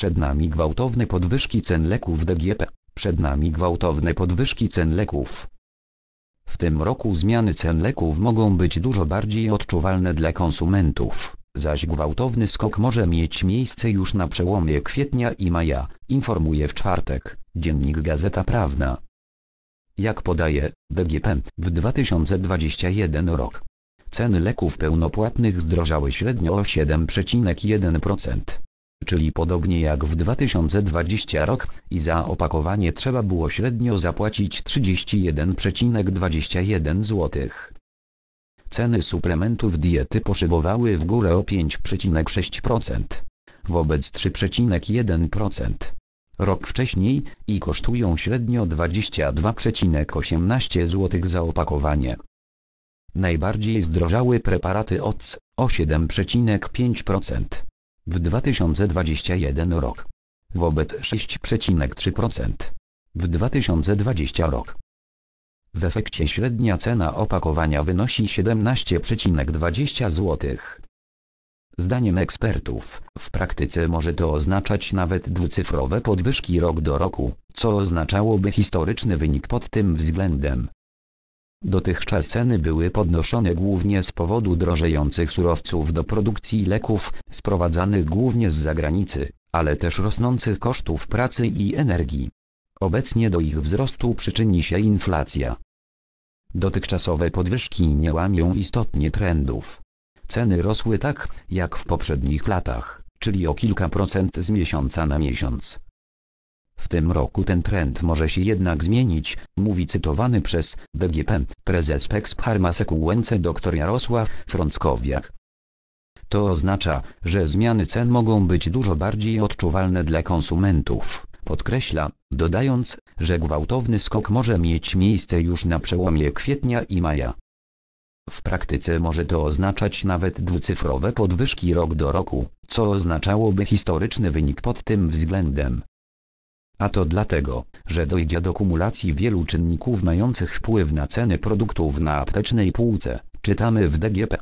Przed nami gwałtowne podwyżki cen leków DGP. Przed nami gwałtowne podwyżki cen leków. W tym roku zmiany cen leków mogą być dużo bardziej odczuwalne dla konsumentów, zaś gwałtowny skok może mieć miejsce już na przełomie kwietnia i maja, informuje w czwartek dziennik Gazeta Prawna. Jak podaje DGP, w 2021 rok ceny leków pełnopłatnych zdrożały średnio o 7,1% czyli podobnie jak w 2020 rok, i za opakowanie trzeba było średnio zapłacić 31,21 zł. Ceny suplementów diety poszybowały w górę o 5,6%, wobec 3,1%. Rok wcześniej i kosztują średnio 22,18 zł za opakowanie. Najbardziej zdrożały preparaty OC o 7,5% w 2021 rok. Wobec 6,3% w 2020 rok. W efekcie średnia cena opakowania wynosi 17,20 zł. Zdaniem ekspertów, w praktyce może to oznaczać nawet dwucyfrowe podwyżki rok do roku, co oznaczałoby historyczny wynik pod tym względem. Dotychczas ceny były podnoszone głównie z powodu drożejących surowców do produkcji leków, sprowadzanych głównie z zagranicy, ale też rosnących kosztów pracy i energii. Obecnie do ich wzrostu przyczyni się inflacja. Dotychczasowe podwyżki nie łamią istotnie trendów. Ceny rosły tak, jak w poprzednich latach, czyli o kilka procent z miesiąca na miesiąc. W tym roku ten trend może się jednak zmienić, mówi cytowany przez DGP prezes PEX Pharmasequence dr Jarosław Frąckowiak. To oznacza, że zmiany cen mogą być dużo bardziej odczuwalne dla konsumentów, podkreśla, dodając, że gwałtowny skok może mieć miejsce już na przełomie kwietnia i maja. W praktyce może to oznaczać nawet dwucyfrowe podwyżki rok do roku, co oznaczałoby historyczny wynik pod tym względem. A to dlatego, że dojdzie do kumulacji wielu czynników mających wpływ na ceny produktów na aptecznej półce, czytamy w DGP.